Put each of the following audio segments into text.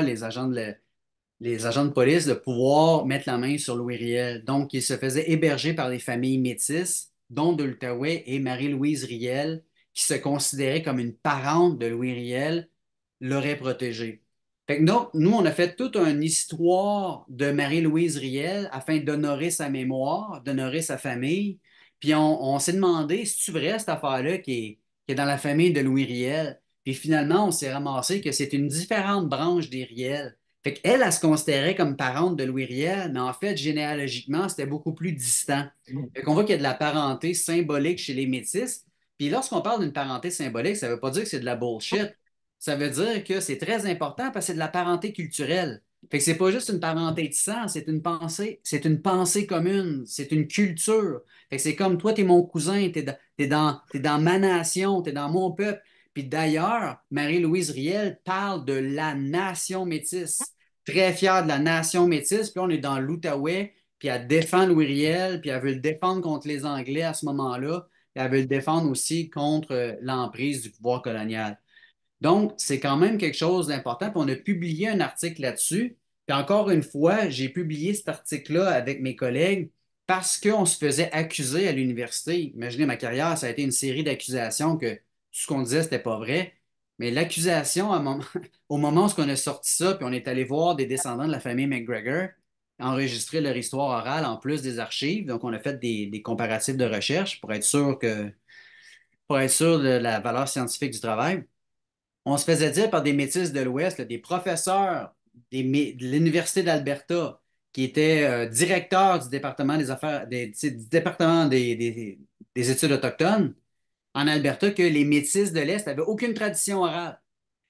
les agents de police de pouvoir mettre la main sur Louis Riel. Donc, il se faisait héberger par des familles métisses, dont de et Marie-Louise Riel, qui se considérait comme une parente de Louis Riel, l'aurait protégé. donc, nous, on a fait toute une histoire de Marie-Louise Riel afin d'honorer sa mémoire, d'honorer sa famille. Puis on, s'est demandé, si tu vrai cette affaire-là qui est dans la famille de Louis Riel? Puis finalement, on s'est ramassé que c'est une différente branche des Riel. Fait qu'elle, elle, se considérait comme parente de Louis Riel, mais en fait, généalogiquement, c'était beaucoup plus distant. Fait qu'on voit qu'il y a de la parenté symbolique chez les Métis. Puis lorsqu'on parle d'une parenté symbolique, ça ne veut pas dire que c'est de la bullshit. Ça veut dire que c'est très important parce que c'est de la parenté culturelle. Fait que c'est pas juste une parenté de sang, c'est une pensée, c'est une pensée commune, c'est une culture. Fait que c'est comme toi, tu es mon cousin, tu dans, dans ma nation, tu es dans mon peuple. Puis d'ailleurs, Marie-Louise Riel parle de la nation métisse, très fière de la nation métisse. Puis on est dans l'Outaouais, puis elle défend Louis Riel, puis elle veut le défendre contre les Anglais à ce moment-là, puis elle veut le défendre aussi contre euh, l'emprise du pouvoir colonial. Donc, c'est quand même quelque chose d'important. Puis on a publié un article là-dessus. Puis encore une fois, j'ai publié cet article-là avec mes collègues parce qu'on se faisait accuser à l'université. Imaginez ma carrière, ça a été une série d'accusations que tout ce qu'on disait, c'était pas vrai. Mais l'accusation, au moment où on a sorti ça, puis on est allé voir des descendants de la famille McGregor enregistrer leur histoire orale en plus des archives. Donc, on a fait des, des comparatifs de recherche pour être sûr que pour être sûr de la valeur scientifique du travail. On se faisait dire par des métis de l'Ouest, des professeurs de l'Université d'Alberta, qui étaient euh, directeurs du département des affaires, département des études autochtones, en Alberta que les métis de l'Est n'avaient aucune tradition orale,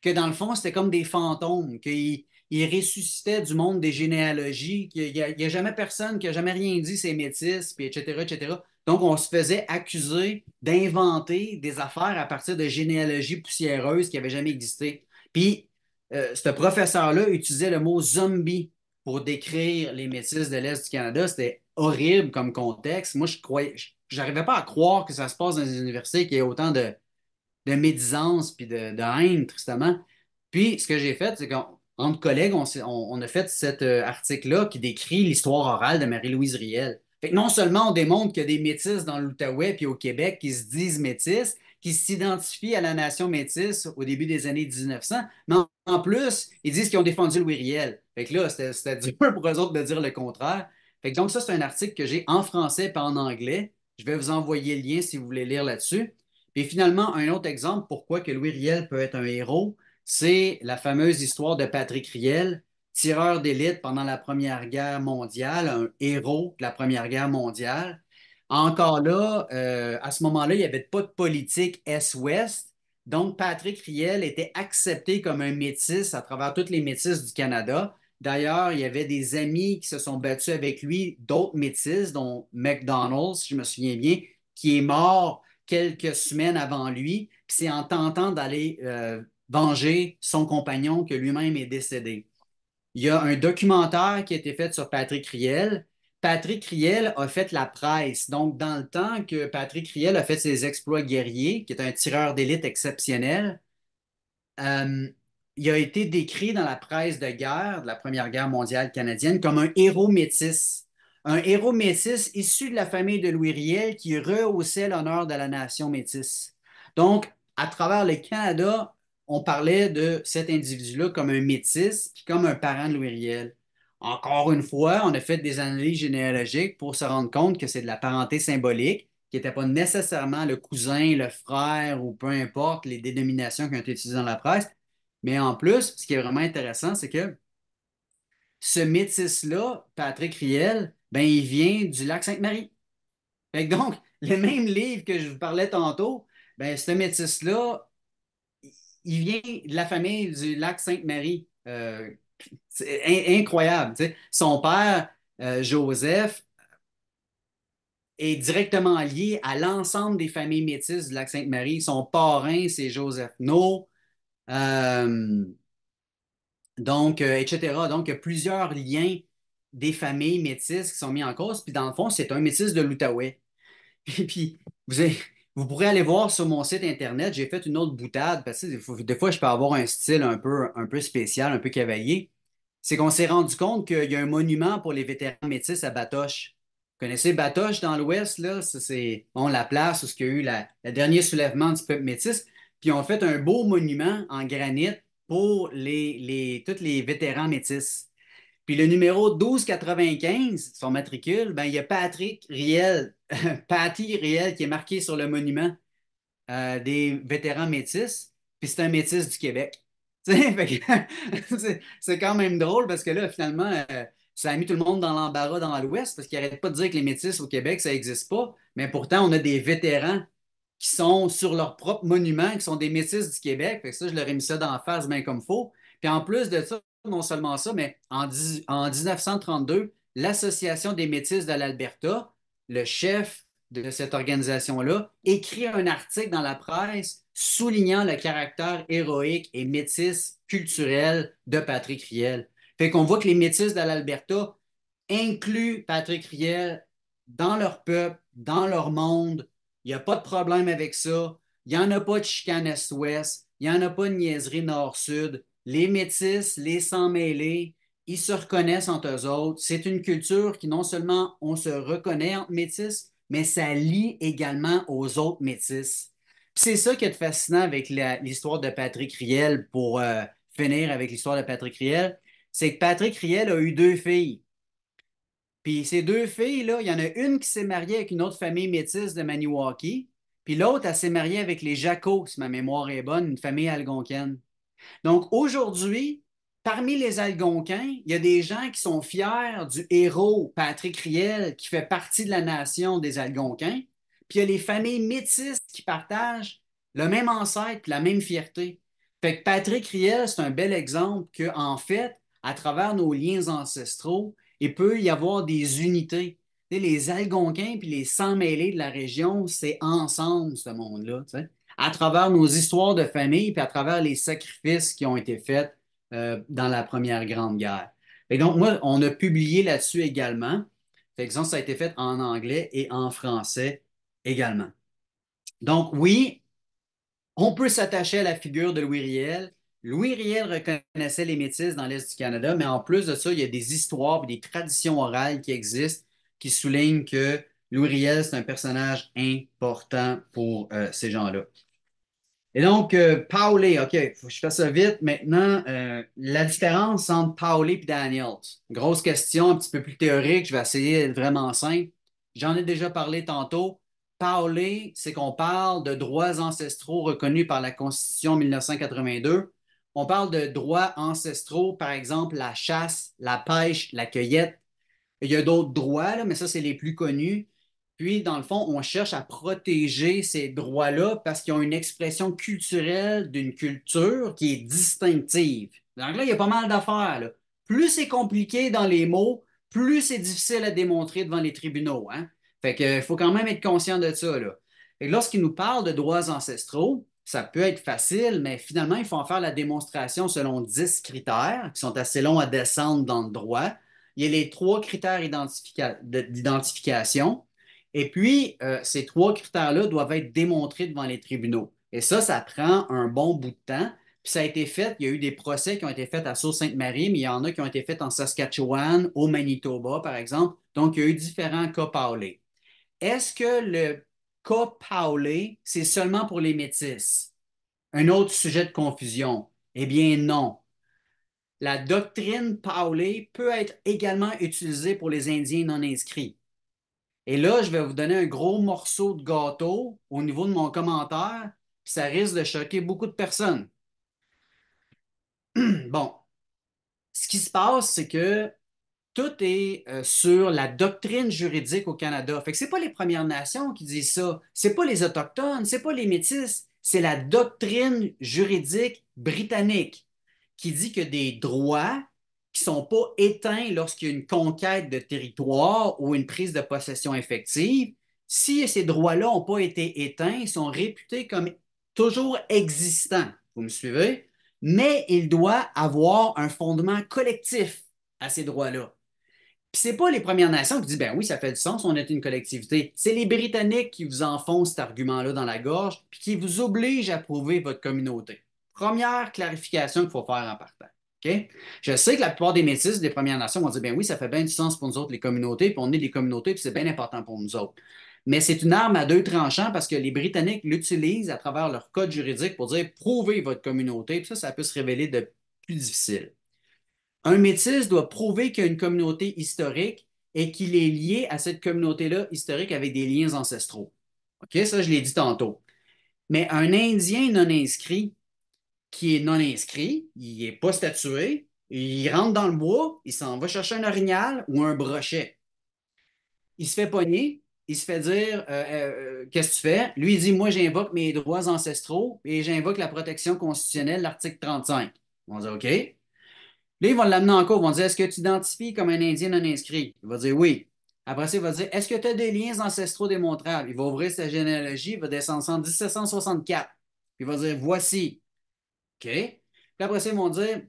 que dans le fond, c'était comme des fantômes, qu'ils ils ressuscitaient du monde des généalogies, qu'il n'y a, jamais personne qui n'a jamais rien dit, ces métis, puis etc., etc. Donc, on se faisait accuser d'inventer des affaires à partir de généalogies poussiéreuses qui n'avaient jamais existé. Puis, euh, ce professeur-là utilisait le mot zombie pour décrire les métis de l'Est du Canada. C'était horrible comme contexte. Moi, je croyais, n'arrivais pas à croire que ça se passe dans des universités, qu'il y ait autant de, de médisance puis de, haine, tristement. Puis, ce que j'ai fait, c'est qu'entre collègues, on, a fait cet euh, article-là qui décrit l'histoire orale de Marie-Louise Riel. Fait non seulement on démontre qu'il y a des métisses dans l'Outaouais puis au Québec qui se disent métisses, qui s'identifient à la nation métisse au début des années 1900, mais en, plus, ils disent qu'ils ont défendu Louis Riel. Fait là, c'était dur pour eux autres de dire le contraire. Fait donc, ça, c'est un article que j'ai en français et en anglais je vais vous envoyer le lien si vous voulez lire là-dessus. Puis finalement, un autre exemple pourquoi que Louis Riel peut être un héros, c'est la fameuse histoire de Patrick Riel, tireur d'élite pendant la Première Guerre mondiale, un héros de la Première Guerre mondiale. Encore là, euh, à ce moment-là, il n'y avait pas de politique Est-Ouest. Donc, Patrick Riel était accepté comme un métis à travers toutes les métisses du Canada. D'ailleurs, il y avait des amis qui se sont battus avec lui, d'autres métis, dont McDonald's, si je me souviens bien, qui est mort quelques semaines avant lui. C'est en tentant d'aller euh, venger son compagnon que lui-même est décédé. Il y a un documentaire qui a été fait sur Patrick Riel. Patrick Riel a fait la presse. Donc, dans le temps que Patrick Riel a fait ses exploits guerriers, qui est un tireur d'élite exceptionnel, euh, il a été décrit dans la presse de guerre de la Première Guerre mondiale canadienne comme un héros métis. Un héros métis issu de la famille de Louis Riel qui rehaussait l'honneur de la nation métisse. Donc, à travers le Canada, on parlait de cet individu-là comme un métis, puis comme un parent de Louis Riel. Encore une fois, on a fait des analyses généalogiques pour se rendre compte que c'est de la parenté symbolique, qui n'était pas nécessairement le cousin, le frère ou peu importe les dénominations qui ont été utilisées dans la presse, mais en plus, ce qui est vraiment intéressant, c'est que ce métis-là, Patrick Riel, ben, il vient du lac Sainte-Marie. donc, le même livre que je vous parlais tantôt, ben, ce métis-là, il vient de la famille du lac Sainte-Marie. c'est euh, incroyable. Son père, euh, Joseph, est directement lié à l'ensemble des familles métisses du lac Sainte-Marie. Son parrain, c'est Joseph No. Euh, donc, euh, etc. Donc, il y a plusieurs liens des familles métisses qui sont mis en cause. Puis, dans le fond, c'est un métis de l'Outaouais. Et puis, vous, pourrez aller voir sur mon site Internet, j'ai fait une autre boutade parce que des fois, je peux avoir un style un peu, un peu spécial, un peu cavalier. C'est qu'on s'est rendu compte qu'il y a un monument pour les vétérans métis à Batoche. Vous connaissez Batoche dans l'Ouest, là? C'est on la place où il y a eu le dernier soulèvement du peuple métis. Puis on fait un beau monument en granit pour les, tous les vétérans métisses. Puis le numéro 1295, son matricule, ben, il y a Patrick Riel, Patty Riel qui est marqué sur le monument euh, des vétérans métisses, Puis c'est un métis du Québec. c'est quand même drôle parce que là, finalement, euh, ça a mis tout le monde dans l'embarras dans l'Ouest parce qu'ils n'arrêtent pas de dire que les métisses au Québec, ça n'existe pas. Mais pourtant, on a des vétérans qui sont sur leur propre monument, qui sont des métisses du Québec. ça, je leur ai mis ça la face, bien comme faux. Puis en plus de ça, non seulement ça, mais en, 1932, l'Association des métisses de l'Alberta, le chef de cette organisation-là, écrit un article dans la presse soulignant le caractère héroïque et métis culturel de Patrick Riel. Fait qu'on voit que les métis de l'Alberta incluent Patrick Riel dans leur peuple, dans leur monde, il n'y a pas de problème avec ça. Il n'y en a pas de chicane est-ouest. Il n'y en a pas de niaiserie nord-sud. Les métis, les sans-mêlés, ils se reconnaissent entre eux autres. C'est une culture qui, non seulement on se reconnaît entre métis, mais ça lie également aux autres métis. C'est ça qui est fascinant avec l'histoire de Patrick Riel pour euh, finir avec l'histoire de Patrick Riel. C'est que Patrick Riel a eu deux filles. Puis ces deux filles-là, il y en a une qui s'est mariée avec une autre famille métisse de Maniwaki, puis l'autre, elle s'est mariée avec les Jaco, si ma mémoire est bonne, une famille algonquienne. Donc aujourd'hui, parmi les Algonquins, il y a des gens qui sont fiers du héros Patrick Riel, qui fait partie de la nation des Algonquins, puis il y a les familles métisses qui partagent le même ancêtre, la même fierté. Fait que Patrick Riel, c'est un bel exemple qu'en en fait, à travers nos liens ancestraux, il peut y avoir des unités. les Algonquins puis les sans-mêlés de la région, c'est ensemble ce monde-là, à travers nos histoires de famille puis à travers les sacrifices qui ont été faits euh, dans la Première Grande Guerre. Et donc, moi, on a publié là-dessus également. ça a été fait en anglais et en français également. Donc, oui, on peut s'attacher à la figure de Louis Riel, Louis Riel reconnaissait les métis dans l'Est du Canada, mais en plus de ça, il y a des histoires et des traditions orales qui existent qui soulignent que Louis Riel, c'est un personnage important pour euh, ces gens-là. Et donc, euh, OK, faut que je fais ça vite. Maintenant, euh, la différence entre Paulé et Daniels. Grosse question, un petit peu plus théorique, je vais essayer d'être vraiment simple. J'en ai déjà parlé tantôt. Paulé, c'est qu'on parle de droits ancestraux reconnus par la Constitution 1982 on parle de droits ancestraux, par exemple la chasse, la pêche, la cueillette. Il y a d'autres droits, mais ça, c'est les plus connus. Puis, dans le fond, on cherche à protéger ces droits-là parce qu'ils ont une expression culturelle d'une culture qui est distinctive. Donc là, il y a pas mal d'affaires. Plus c'est compliqué dans les mots, plus c'est difficile à démontrer devant les tribunaux. Hein? Fait qu'il faut quand même être conscient de ça. Lorsqu'il Et lorsqu'ils nous parle de droits ancestraux, ça peut être facile, mais finalement, il faut en faire la démonstration selon dix critères qui sont assez longs à descendre dans le droit. Il y a les trois critères d'identification. Et puis, euh, ces trois critères-là doivent être démontrés devant les tribunaux. Et ça, ça prend un bon bout de temps. Puis ça a été fait, il y a eu des procès qui ont été faits à Sault-Sainte-Marie, mais il y en a qui ont été faits en Saskatchewan, au Manitoba, par exemple. Donc, il y a eu différents cas parlés. Est-ce que le Paulé, c'est seulement pour les métisses. Un autre sujet de confusion. Eh bien non. La doctrine Paulé peut être également utilisée pour les Indiens non inscrits. Et là, je vais vous donner un gros morceau de gâteau au niveau de mon commentaire, ça risque de choquer beaucoup de personnes. bon, ce qui se passe, c'est que tout est euh, sur la doctrine juridique au Canada. Fait que c'est pas les Premières Nations qui disent ça, c'est pas les autochtones, c'est pas les métis, c'est la doctrine juridique britannique qui dit que des droits qui sont pas éteints lorsqu'il y a une conquête de territoire ou une prise de possession effective, si ces droits-là n'ont pas été éteints, ils sont réputés comme toujours existants. Vous me suivez? Mais il doit avoir un fondement collectif à ces droits-là. Puis n'est pas les Premières Nations qui disent ben oui, ça fait du sens, on est une collectivité. C'est les Britanniques qui vous enfoncent cet argument-là dans la gorge puis qui vous obligent à prouver votre communauté. Première clarification qu'il faut faire en partant. Je sais que la plupart des métis des Premières Nations vont dire ben oui, ça fait bien du sens pour nous autres, les communautés, puis on est des communautés, puis c'est bien important pour nous autres. Mais c'est une arme à deux tranchants parce que les Britanniques l'utilisent à travers leur code juridique pour dire prouvez votre communauté, puis ça, ça peut se révéler de plus difficile. Un métis doit prouver qu'il y a une communauté historique et qu'il est lié à cette communauté-là historique avec des liens ancestraux. OK, ça, je l'ai dit tantôt. Mais un Indien non inscrit qui est non inscrit, il n'est pas statué, il rentre dans le bois, il s'en va chercher un orignal ou un brochet. Il se fait pogner, il se fait dire euh, euh, euh, Qu'est-ce que tu fais Lui, il dit Moi, j'invoque mes droits ancestraux et j'invoque la protection constitutionnelle, l'article 35. On dit OK. Là, ils vont l'amener en cours. Ils vont dire Est-ce que tu identifies comme un Indien non inscrit Il va dire oui. Après ça, il va dire Est-ce que tu as des liens ancestraux démontrables Il va ouvrir sa généalogie, il va descendre en 1764. Puis il va dire Voici. OK Puis après ça, ils vont dire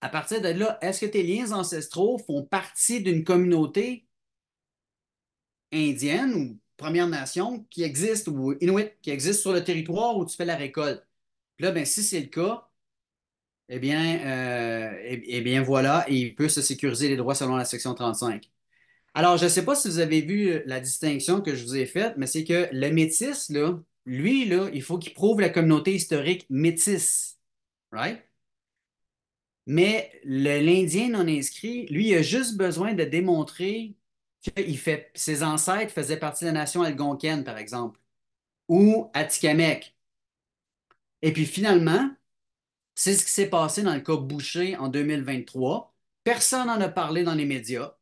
À partir de là, est-ce que tes liens ancestraux font partie d'une communauté indienne ou Première Nation qui existe ou Inuit qui existe sur le territoire où tu fais la récolte Puis là, ben, si c'est le cas, eh bien, euh, eh, eh bien voilà, il peut se sécuriser les droits selon la section 35. Alors, je ne sais pas si vous avez vu euh, la distinction que je vous ai faite, mais c'est que le métis, là, lui, là, il faut qu'il prouve la communauté historique métisse. Right? Mais l'Indien non inscrit, lui, il a juste besoin de démontrer que fait, ses ancêtres faisaient partie de la nation algonquienne, par exemple, ou Atikamekw. Et puis finalement, c'est ce qui s'est passé dans le cas Boucher en 2023. Personne n'en a parlé dans les médias.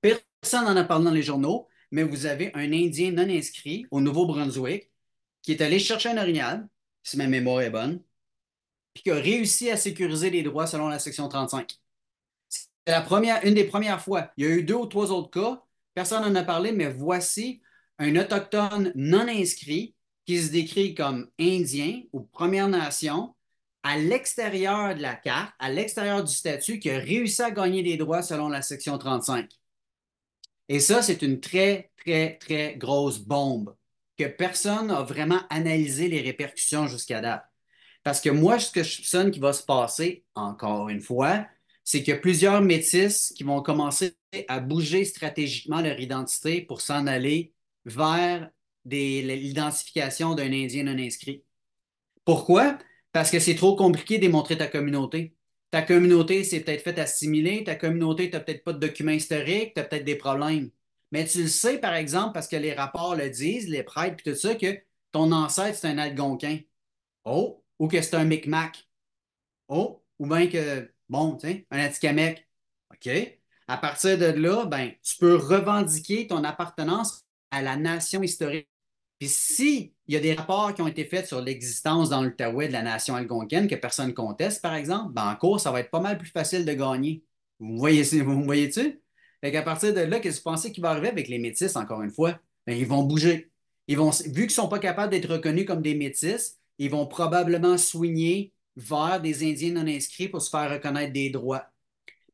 Personne n'en a parlé dans les journaux, mais vous avez un Indien non inscrit au Nouveau-Brunswick qui est allé chercher un orignal, si ma mémoire est bonne, puis qui a réussi à sécuriser les droits selon la section 35. C'est la première, une des premières fois. Il y a eu deux ou trois autres cas. Personne n'en a parlé, mais voici un Autochtone non inscrit qui se décrit comme Indien ou Première Nation à l'extérieur de la carte, à l'extérieur du statut, qui a réussi à gagner des droits selon la section 35. Et ça, c'est une très, très, très grosse bombe que personne n'a vraiment analysé les répercussions jusqu'à date. Parce que moi, ce que je soupçonne qui va se passer, encore une fois, c'est qu'il y a plusieurs métis qui vont commencer à bouger stratégiquement leur identité pour s'en aller vers l'identification d'un Indien non inscrit. Pourquoi? parce que c'est trop compliqué de démontrer ta communauté. Ta communauté s'est peut-être faite assimiler, ta communauté, tu peut-être pas de documents historiques, tu as peut-être des problèmes. Mais tu le sais, par exemple, parce que les rapports le disent, les prêtres, puis tout ça, que ton ancêtre, c'est un Algonquin. Oh, ou que c'est un Micmac. Oh, ou bien que, bon, tu sais, un Atikamekw. OK? À partir de là, ben, tu peux revendiquer ton appartenance à la nation historique. Puis si il y a des rapports qui ont été faits sur l'existence dans l'Outaouais de la nation algonquine que personne ne conteste, par exemple. Ben, en cours, ça va être pas mal plus facile de gagner. Vous voyez, vous voyez-tu? Fait qu'à partir de là, qu'est-ce que vous pensez qui va arriver avec les métis, encore une fois? Ben, ils vont bouger. Ils vont, vu qu'ils ne sont pas capables d'être reconnus comme des métis, ils vont probablement soigner vers des Indiens non inscrits pour se faire reconnaître des droits.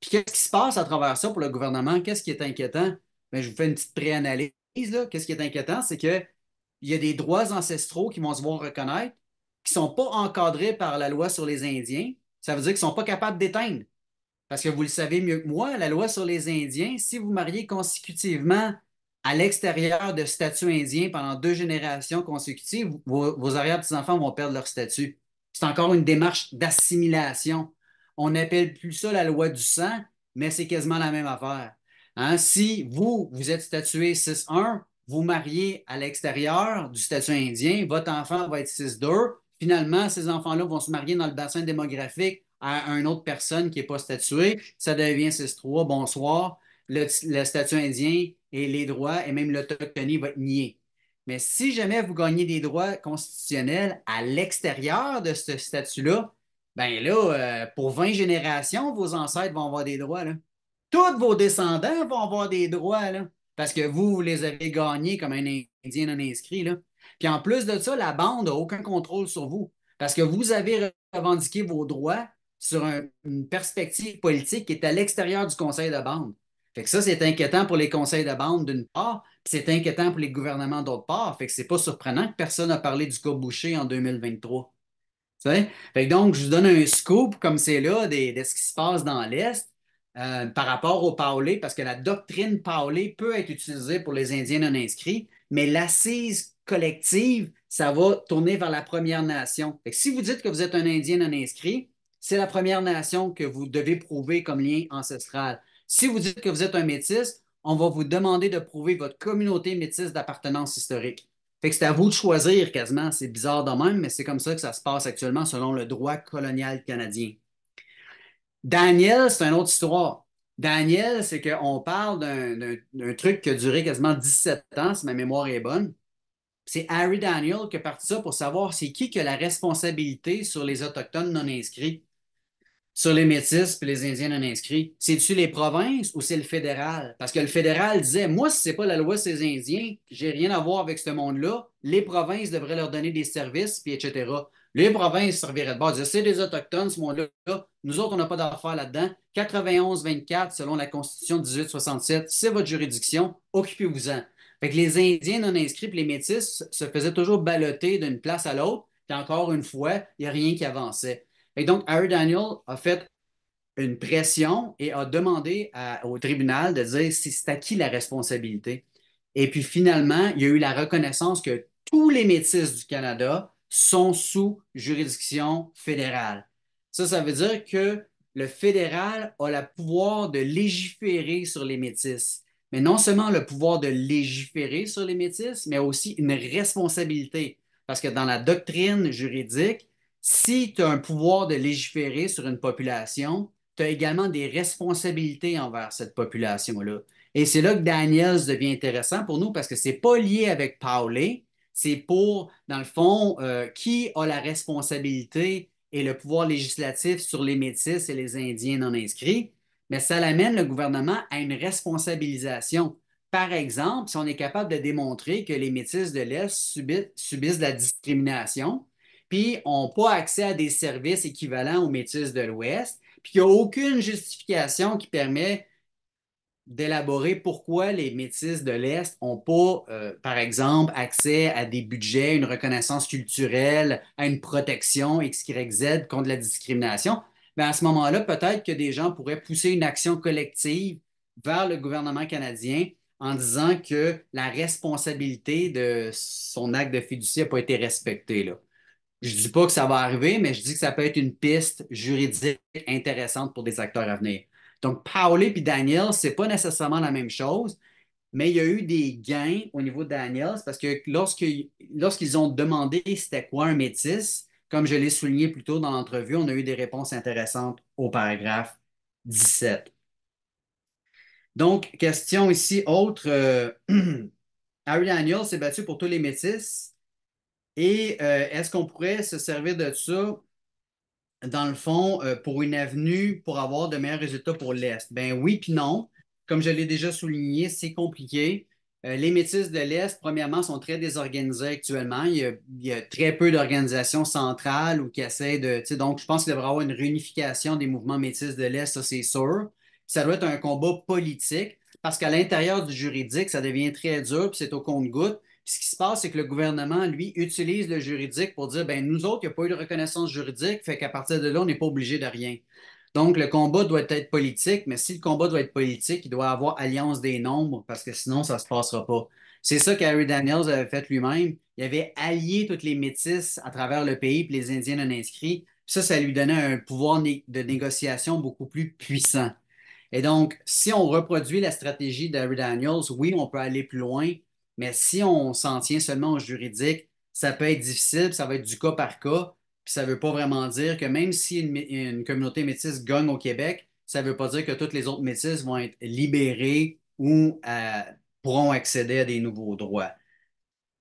Puis qu'est-ce qui se passe à travers ça pour le gouvernement? Qu'est-ce qui est inquiétant? Ben, je vous fais une petite préanalyse. Qu'est-ce qui est inquiétant? C'est que il y a des droits ancestraux qui vont se voir reconnaître, qui ne sont pas encadrés par la loi sur les Indiens. Ça veut dire qu'ils ne sont pas capables d'éteindre. Parce que vous le savez mieux que moi, la loi sur les Indiens, si vous mariez consécutivement à l'extérieur de statut indien pendant deux générations consécutives, vos, vos arrière-petits-enfants vont perdre leur statut. C'est encore une démarche d'assimilation. On n'appelle plus ça la loi du sang, mais c'est quasiment la même affaire. Hein, si vous, vous êtes statué 6-1, vous mariez à l'extérieur du statut indien, votre enfant va être 6-2. Finalement, ces enfants-là vont se marier dans le bassin démographique à une autre personne qui n'est pas statuée. Ça devient 6-3. Bonsoir. Le, statut indien et les droits et même l'autochtonie va être niés. Mais si jamais vous gagnez des droits constitutionnels à l'extérieur de ce statut-là, ben là, euh, pour 20 générations, vos ancêtres vont avoir des droits. Là. Tous vos descendants vont avoir des droits. Là. Parce que vous, les avez gagnés comme un Indien non inscrit. Puis en plus de ça, la bande n'a aucun contrôle sur vous. Parce que vous avez revendiqué vos droits sur une perspective politique qui est à l'extérieur du conseil de bande. Fait que ça, c'est inquiétant pour les conseils de bande d'une part, puis c'est inquiétant pour les gouvernements d'autre part. Fait que c'est pas surprenant que personne n'a parlé du cas bouché en 2023. Fait donc, je vous donne un scoop comme c'est là de ce qui se passe dans l'Est. Euh, par rapport au paolé, parce que la doctrine paolé peut être utilisée pour les Indiens non inscrits, mais l'assise collective, ça va tourner vers la Première Nation. si vous dites que vous êtes un Indien non inscrit, c'est la Première Nation que vous devez prouver comme lien ancestral. Si vous dites que vous êtes un métis, on va vous demander de prouver votre communauté métisse d'appartenance historique. c'est à vous de choisir quasiment. C'est bizarre de même, mais c'est comme ça que ça se passe actuellement selon le droit colonial canadien. Daniel, c'est une autre histoire. Daniel, c'est qu'on parle d'un truc qui a duré quasiment 17 ans, si ma mémoire est bonne. C'est Harry Daniel qui a parti ça pour savoir c'est qui qui a la responsabilité sur les Autochtones non inscrits, sur les Métis puis les Indiens non inscrits. C'est-tu les provinces ou c'est le fédéral? Parce que le fédéral disait Moi, si c'est pas la loi sur les Indiens, j'ai rien à voir avec ce monde-là, les provinces devraient leur donner des services, puis etc. Les provinces serviraient de base. C'est des Autochtones, ce monde-là. Nous autres, on n'a pas d'affaires là-dedans. 91-24, selon la Constitution de 1867, c'est votre juridiction. Occupez-vous-en. Fait les Indiens non inscrits les Métis se faisaient toujours balloter d'une place à l'autre. Puis encore une fois, il n'y a rien qui avançait. Et donc, Harry Daniel a fait une pression et a demandé au tribunal de dire si c'est à qui la responsabilité. Et puis finalement, il y a eu la reconnaissance que tous les Métis du Canada sont sous juridiction fédérale. Ça, ça veut dire que le fédéral a le pouvoir de légiférer sur les métis. Mais non seulement le pouvoir de légiférer sur les métis, mais aussi une responsabilité. Parce que dans la doctrine juridique, si tu as un pouvoir de légiférer sur une population, tu as également des responsabilités envers cette population-là. Et c'est là que Daniels devient intéressant pour nous parce que c'est pas lié avec Pauline, c'est pour, dans le fond, euh, qui a la responsabilité et le pouvoir législatif sur les Métis et les Indiens non inscrits, mais ça l'amène le gouvernement à une responsabilisation. Par exemple, si on est capable de démontrer que les Métis de l'Est subissent, de la discrimination, puis n'ont pas accès à des services équivalents aux Métis de l'Ouest, puis qu'il n'y a aucune justification qui permet d'élaborer pourquoi les métis de l'Est n'ont pas, euh, par exemple, accès à des budgets, une reconnaissance culturelle, à une protection X, Y, Z contre la discrimination, ben, à ce moment-là, peut-être que des gens pourraient pousser une action collective vers le gouvernement canadien en disant que la responsabilité de son acte de fiducie n'a pas été respectée. Là. Je ne dis pas que ça va arriver, mais je dis que ça peut être une piste juridique intéressante pour des acteurs à venir. Donc, et puis Daniels, c'est pas nécessairement la même chose, mais il y a eu des gains au niveau de Daniels parce que lorsqu'ils ont demandé c'était quoi un métis, comme je l'ai souligné plus tôt dans l'entrevue, on a eu des réponses intéressantes au paragraphe 17. Donc, question ici autre. Euh, Harry Daniels s'est battu pour tous les métis. Et euh, est-ce qu'on pourrait se servir de ça dans le fond, euh, pour une avenue, pour avoir de meilleurs résultats pour l'Est? Ben oui, puis non. Comme je l'ai déjà souligné, c'est compliqué. Euh, les métis de l'Est, premièrement, sont très désorganisés actuellement. Il y a, très peu d'organisations centrales ou qui essaient de. Donc, je pense qu'il devrait y avoir une réunification des mouvements métis de l'Est, ça c'est sûr. ça doit être un combat politique parce qu'à l'intérieur du juridique, ça devient très dur, puis c'est au compte-goutte ce qui se passe, c'est que le gouvernement, lui, utilise le juridique pour dire, ben nous autres, il n'y a pas eu de reconnaissance juridique, fait qu'à partir de là, on n'est pas obligé de rien. Donc, le combat doit être politique, mais si le combat doit être politique, il doit avoir alliance des nombres parce que sinon, ça ne se passera pas. C'est ça qu'Harry Daniels avait fait lui-même. Il avait allié toutes les métisses à travers le pays, puis les Indiens non inscrits. Ça, ça lui donnait un pouvoir de négociation beaucoup plus puissant. Et donc, si on reproduit la stratégie d'Harry Daniels, oui, on peut aller plus loin, mais si on s'en tient seulement au juridique, ça peut être difficile, ça va être du cas par cas. Puis ça ne veut pas vraiment dire que même si une, communauté métisse gagne au Québec, ça ne veut pas dire que toutes les autres métisses vont être libérées ou euh, pourront accéder à des nouveaux droits.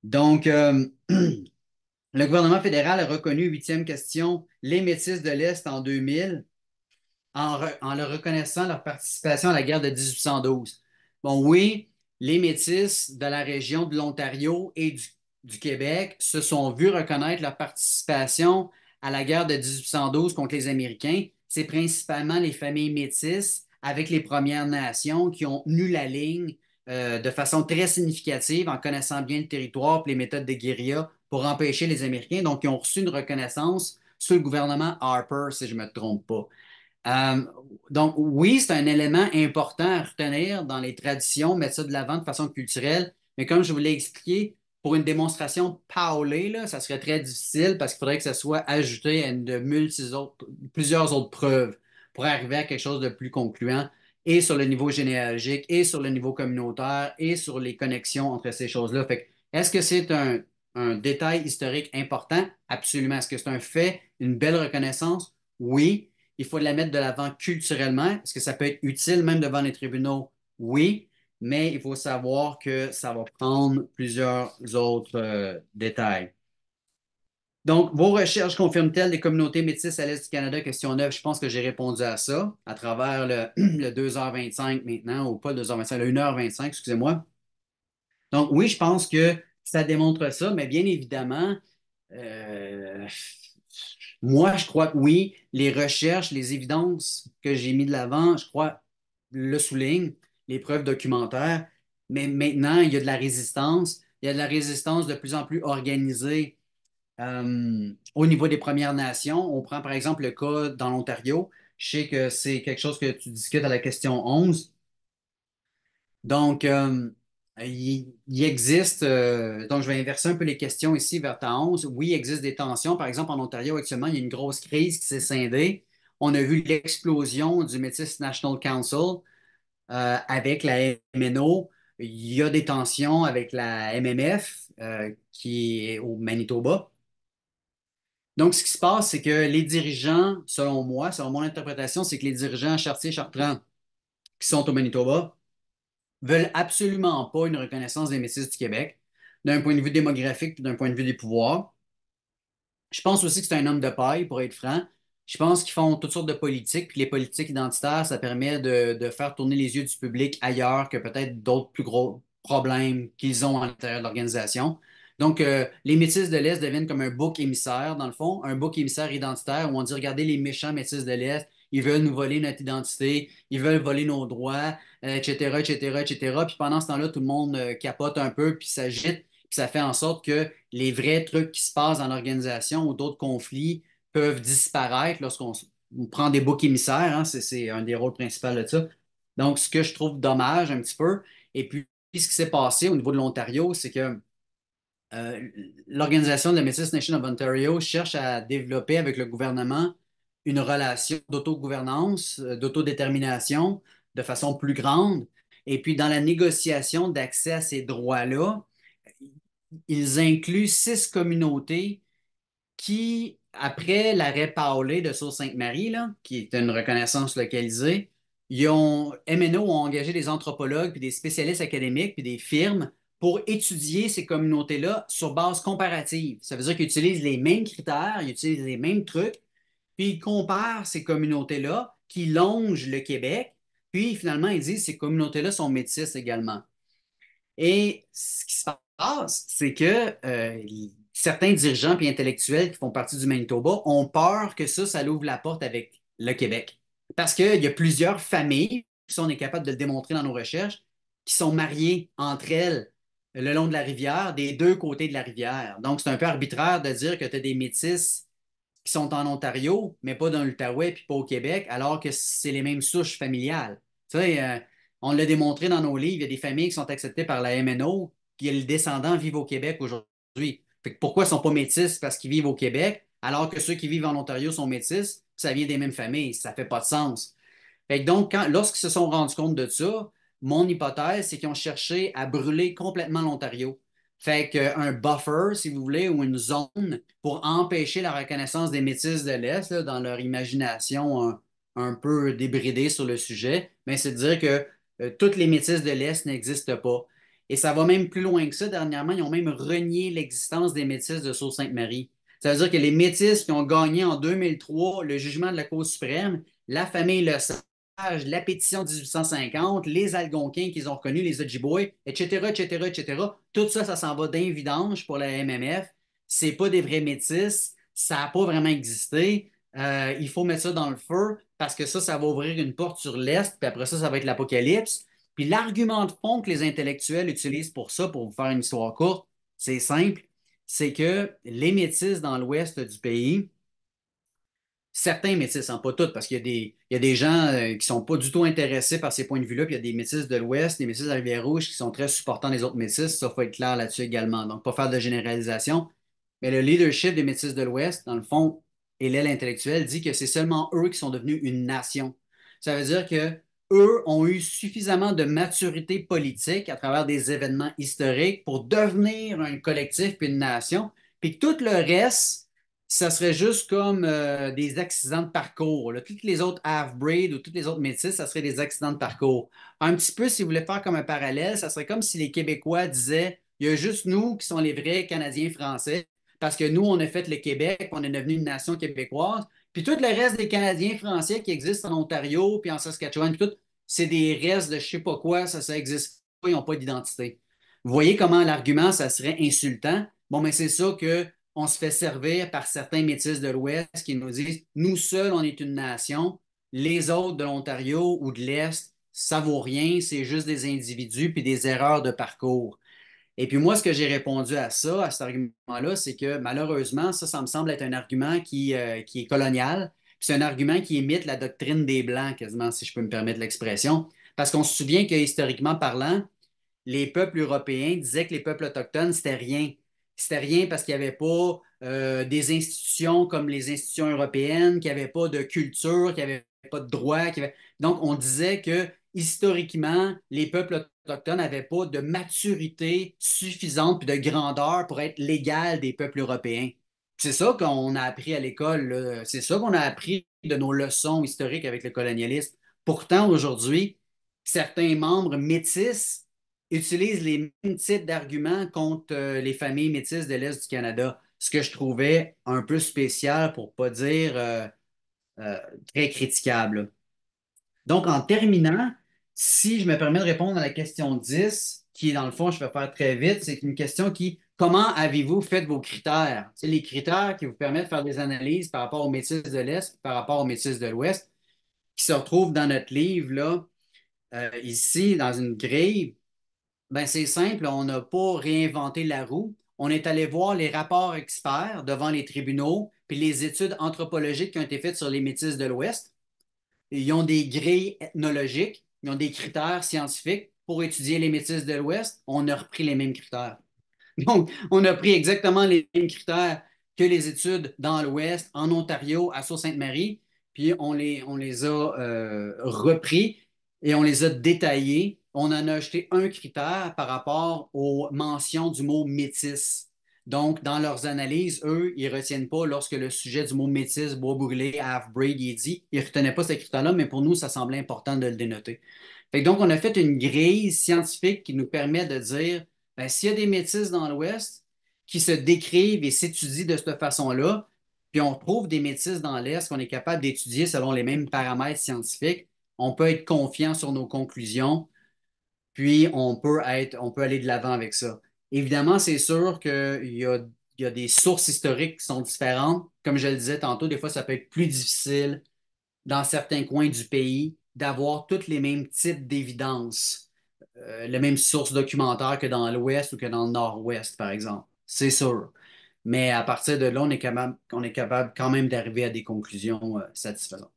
Donc, euh, le gouvernement fédéral a reconnu, huitième question, les métisses de l'Est en 2000 en leur reconnaissant leur participation à la guerre de 1812. Bon, oui, les Métis de la région de l'Ontario et du, Québec se sont vus reconnaître leur participation à la guerre de 1812 contre les Américains. C'est principalement les familles Métis avec les Premières Nations qui ont nu la ligne euh, de façon très significative en connaissant bien le territoire et les méthodes de guérilla pour empêcher les Américains. Donc, ils ont reçu une reconnaissance sous le gouvernement Harper, si je ne me trompe pas. Euh, donc, oui, c'est un élément important à retenir dans les traditions, mettre ça de l'avant de façon culturelle, mais comme je vous l'ai expliqué, pour une démonstration paolée, là, ça serait très difficile parce qu'il faudrait que ça soit ajouté à autres, plusieurs autres preuves pour arriver à quelque chose de plus concluant et sur le niveau généalogique et sur le niveau communautaire et sur les connexions entre ces choses-là. Fait est-ce que c'est un détail historique important? Absolument. Est-ce que c'est un fait, une belle reconnaissance? Oui il faut la mettre de l'avant culturellement, parce que ça peut être utile même devant les tribunaux, oui, mais il faut savoir que ça va prendre plusieurs autres euh, détails. Donc, vos recherches confirment-elles les communautés métisses à l'Est du Canada? Question 9, je pense que j'ai répondu à ça à travers le, 2h25 maintenant, ou pas le 2h25, le 1h25, excusez-moi. Donc, oui, je pense que ça démontre ça, mais bien évidemment, euh, moi, je crois que oui, les recherches, les évidences que j'ai mis de l'avant, je crois, le soulignent, les preuves documentaires, mais maintenant, il y a de la résistance, il y a de la résistance de plus en plus organisée euh, au niveau des Premières Nations. On prend par exemple le cas dans l'Ontario. Je sais que c'est quelque chose que tu discutes à la question 11. Donc, euh, il, existe, euh, donc je vais inverser un peu les questions ici vers ta 11. Oui, il existe des tensions. Par exemple, en Ontario, actuellement, il y a une grosse crise qui s'est scindée. On a vu l'explosion du Métis National Council euh, avec la MNO. Il y a des tensions avec la MMF euh, qui est au Manitoba. Donc, ce qui se passe, c'est que les dirigeants, selon moi, selon mon interprétation, c'est que les dirigeants Chartier-Chartrand qui sont au Manitoba veulent absolument pas une reconnaissance des Métis du Québec, d'un point de vue démographique, d'un point de vue des pouvoirs. Je pense aussi que c'est un homme de paille, pour être franc. Je pense qu'ils font toutes sortes de politiques, puis les politiques identitaires, ça permet de, faire tourner les yeux du public ailleurs que peut-être d'autres plus gros problèmes qu'ils ont à l'intérieur de l'organisation. Donc, euh, les métis de l'Est deviennent comme un bouc émissaire, dans le fond, un bouc émissaire identitaire où on dit, regardez les méchants métis de l'Est, ils veulent nous voler notre identité, ils veulent voler nos droits, etc., etc., etc. Puis pendant ce temps-là, tout le monde euh, capote un peu, puis s'agite, puis ça fait en sorte que les vrais trucs qui se passent dans l'organisation ou d'autres conflits peuvent disparaître lorsqu'on prend des boucs émissaires. Hein, c'est un des rôles principaux de ça. Donc, ce que je trouve dommage un petit peu, et puis ce qui s'est passé au niveau de l'Ontario, c'est que euh, l'organisation de la Métis Nation of Ontario cherche à développer avec le gouvernement une relation d'autogouvernance, euh, d'autodétermination de façon plus grande. Et puis, dans la négociation d'accès à ces droits-là, ils incluent six communautés qui, après l'arrêt Paolé de Sault-Sainte-Marie, qui est une reconnaissance localisée, ont, MNO ont engagé des anthropologues, puis des spécialistes académiques, puis des firmes pour étudier ces communautés-là sur base comparative. Ça veut dire qu'ils utilisent les mêmes critères, ils utilisent les mêmes trucs, puis ils comparent ces communautés-là qui longent le Québec. Puis finalement, ils disent que ces communautés-là sont métisses également. Et ce qui se passe, c'est que euh, certains dirigeants et intellectuels qui font partie du Manitoba ont peur que ça, ça l'ouvre la porte avec le Québec. Parce qu'il y a plusieurs familles, si on est capable de le démontrer dans nos recherches, qui sont mariées entre elles le long de la rivière, des deux côtés de la rivière. Donc, c'est un peu arbitraire de dire que tu as des métisses qui sont en Ontario, mais pas dans l'Outaouais puis pas au Québec, alors que c'est les mêmes souches familiales. Euh, on l'a démontré dans nos livres, il y a des familles qui sont acceptées par la MNO, qui les descendants vivent au Québec aujourd'hui. pourquoi ils ne sont pas métis? Parce qu'ils vivent au Québec, alors que ceux qui vivent en Ontario sont métis, ça vient des mêmes familles, ça ne fait pas de sens. et donc, lorsqu'ils se sont rendus compte de ça, mon hypothèse, c'est qu'ils ont cherché à brûler complètement l'Ontario. Fait qu'un buffer, si vous voulez, ou une zone pour empêcher la reconnaissance des métisses de l'Est dans leur imagination un, peu débridée sur le sujet, mais c'est de dire que euh, toutes les métisses de l'Est n'existent pas. Et ça va même plus loin que ça. Dernièrement, ils ont même renié l'existence des métisses de Sault-Sainte-Marie. Ça veut dire que les métis qui ont gagné en 2003 le jugement de la Cour suprême, la famille le sait, la pétition 1850, les Algonquins qu'ils ont reconnus, les Ojibwe, etc., etc., etc. Tout ça, ça s'en va d'invidence pour la MMF. Ce C'est pas des vrais métis. Ça n'a pas vraiment existé. Euh, il faut mettre ça dans le feu parce que ça, ça va ouvrir une porte sur l'Est, puis après ça, ça va être l'apocalypse. Puis l'argument de fond que les intellectuels utilisent pour ça, pour vous faire une histoire courte, c'est simple, c'est que les métis dans l'ouest du pays, certains métis, hein, pas toutes, parce qu'il y, a des gens qui euh, qui sont pas du tout intéressés par ces points de vue-là, puis il y a des métisses de l'Ouest, des métis de la Rivière-Rouge qui sont très supportants des autres métis, ça, faut être clair là-dessus également. Donc, pas faire de généralisation, mais le leadership des métis de l'Ouest, dans le fond, et l'aile intellectuelle dit que c'est seulement eux qui sont devenus une nation. Ça veut dire que eux ont eu suffisamment de maturité politique à travers des événements historiques pour devenir un collectif puis une nation, puis que tout le reste ça serait juste comme euh, des accidents de parcours. Toutes les autres half breeds ou toutes les autres métis, ça serait des accidents de parcours. Un petit peu, si vous voulez faire comme un parallèle, ça serait comme si les Québécois disaient il y a juste nous qui sommes les vrais Canadiens français, parce que nous, on a fait le Québec, on est devenu une nation québécoise. Puis tout le reste des Canadiens français qui existent en Ontario, puis en Saskatchewan, tout, c'est des restes de je ne sais pas quoi, ça, ça existe pas, ils n'ont pas d'identité. Vous voyez comment l'argument, ça serait insultant. Bon, mais c'est ça que on se fait servir par certains métis de l'Ouest qui nous disent nous seuls, on est une nation, les autres de l'Ontario ou de l'Est, ça vaut rien, c'est juste des individus puis des erreurs de parcours. Et puis moi, ce que j'ai répondu à ça, à cet argument-là, c'est que malheureusement, ça, ça me semble être un argument qui, euh, qui est colonial. C'est un argument qui imite la doctrine des Blancs, quasiment, si je peux me permettre l'expression. Parce qu'on se souvient que historiquement parlant, les peuples européens disaient que les peuples autochtones, c'était rien c'était rien parce qu'il n'y avait pas euh, des institutions comme les institutions européennes, qu'il n'y avait pas de culture, qu'il n'y avait pas de droit. Donc, on disait que historiquement, les peuples autochtones n'avaient pas de maturité suffisante puis de grandeur pour être l'égal des peuples européens. C'est ça qu'on a appris à l'école, c'est ça qu'on a appris de nos leçons historiques avec le colonialisme. Pourtant, aujourd'hui, certains membres métissent utilise les mêmes types d'arguments contre euh, les familles métisses de l'Est du Canada, ce que je trouvais un peu spécial, pour ne pas dire euh, euh, très critiquable. Donc, en terminant, si je me permets de répondre à la question 10, qui dans le fond, je vais faire très vite, c'est une question qui, comment avez-vous fait vos critères? C'est les critères qui vous permettent de faire des analyses par rapport aux métisses de l'Est, par rapport aux métisses de l'Ouest, qui se retrouvent dans notre livre, là, ici, dans une grille ben, c'est simple, on n'a pas réinventé la roue. On est allé voir les rapports experts devant les tribunaux, puis les études anthropologiques qui ont été faites sur les métis de l'Ouest. Ils ont des grilles ethnologiques, ils ont des critères scientifiques pour étudier les métis de l'Ouest. On a repris les mêmes critères. Donc, on a pris exactement les mêmes critères que les études dans l'Ouest, en Ontario, à Sault-Sainte-Marie, puis on les, a euh, repris et on les a détaillés on en a acheté un critère par rapport aux mentions du mot métis. Donc, dans leurs analyses, eux, ils ne retiennent pas lorsque le sujet du mot métis, bois brûlé, half-breed dit. Ils ne retenaient pas ce critère-là, mais pour nous, ça semblait important de le dénoter. donc, on a fait une grille scientifique qui nous permet de dire ben, s'il y a des métis dans l'Ouest qui se décrivent et s'étudient de cette façon-là, puis on trouve des métis dans l'Est qu'on est capable d'étudier selon les mêmes paramètres scientifiques, on peut être confiant sur nos conclusions puis on peut être, on peut aller de l'avant avec ça. Évidemment, c'est sûr qu'il y a, des sources historiques qui sont différentes. Comme je le disais tantôt, des fois, ça peut être plus difficile dans certains coins du pays d'avoir toutes les mêmes types d'évidence, euh, les mêmes sources documentaires que dans l'Ouest ou que dans le Nord-Ouest, par exemple. C'est sûr. Mais à partir de là, on est capable, est capable quand même d'arriver à des conclusions euh, satisfaisantes.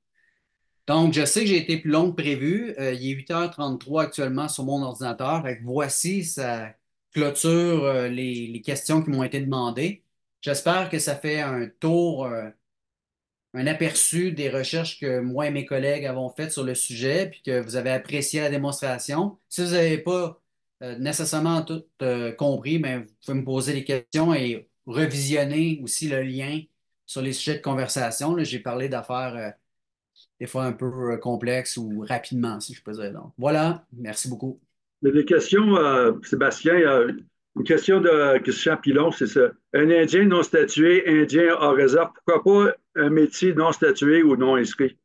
Donc, je sais que j'ai été plus long que prévu. Euh, il est 8h33 actuellement sur mon ordinateur. voici, ça clôture euh, les, questions qui m'ont été demandées. J'espère que ça fait un tour, euh, un aperçu des recherches que moi et mes collègues avons faites sur le sujet, puis que vous avez apprécié la démonstration. Si vous n'avez pas nécessairement tout compris, mais ben, vous pouvez me poser des questions et revisionner aussi le lien sur les sujets de conversation. J'ai parlé d'affaires des fois un peu euh, complexe ou rapidement, si je peux dire. Donc, voilà, merci beaucoup. Des questions, euh, Sébastien. une question de Christian Pilon, c'est ça. Un Indien non statué, Indien en réserve, pourquoi pas un métier non statué ou non inscrit?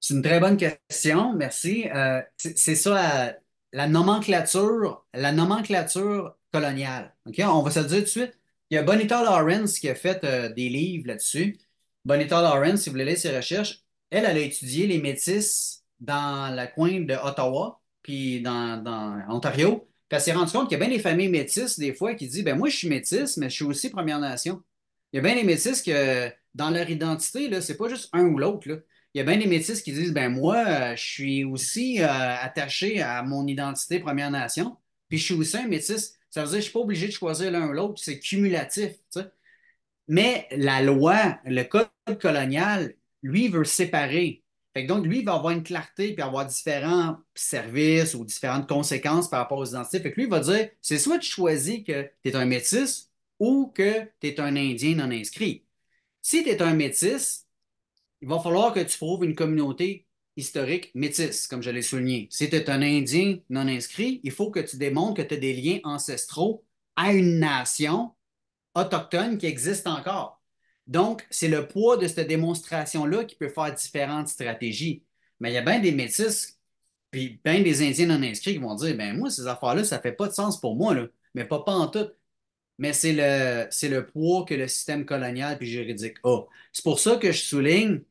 C'est une très bonne question, merci. Euh, c'est ça, la nomenclature, la nomenclature coloniale. On va se dire tout de suite. Il y a Bonita Lawrence qui a fait des livres là-dessus. Bonita Lawrence, si vous voulez lire ses recherches, elle, elle a étudié les métis dans la coin de Ottawa, puis dans, dans Ontario. Puis elle s'est rendue compte qu'il y a bien des familles métisses, des fois, qui disent ben Moi, je suis métisse, mais je suis aussi Première Nation. Il y a bien des métisses que, dans leur identité, là, n'est pas juste un ou l'autre. Il y a bien des métisses qui disent ben Moi, euh, je suis aussi euh, attaché à mon identité Première Nation, puis je suis aussi un métisse. Ça veut dire que je ne suis pas obligé de choisir l'un ou l'autre, c'est cumulatif. Mais la loi, le code colonial lui, veut séparer. donc, lui, il va avoir une clarté puis avoir différents services ou différentes conséquences par rapport aux identités. Fait lui, il va dire c'est soit tu choisis que tu es un métis ou que tu es un Indien non inscrit. Si tu es un métis, il va falloir que tu trouves une communauté historique métisse, comme je l'ai souligné. Si tu es un Indien non inscrit, il faut que tu démontres que tu as des liens ancestraux à une nation autochtone qui existe encore. Donc, c'est le poids de cette démonstration-là qui peut faire différentes stratégies. Mais il y a bien des métis, puis bien des Indiens non inscrits qui vont dire ben moi, ces affaires-là, ça ne fait pas de sens pour moi, là. mais pas, pas en tout. Mais c'est le, le poids que le système colonial puis juridique a. C'est pour ça que je souligne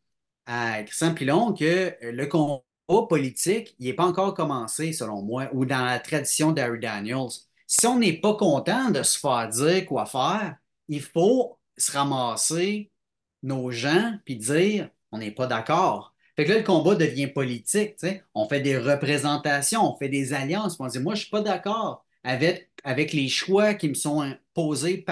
à Christian Pilon que le combat politique, il n'est pas encore commencé, selon moi, ou dans la tradition d'Harry Daniels. Si on n'est pas content de se faire dire quoi faire, il faut se ramasser nos gens puis dire on n'est pas d'accord. Fait que là, le combat devient politique. On fait des représentations, on fait des alliances. On dit moi, je ne suis pas d'accord avec, avec les choix qui me sont imposés par.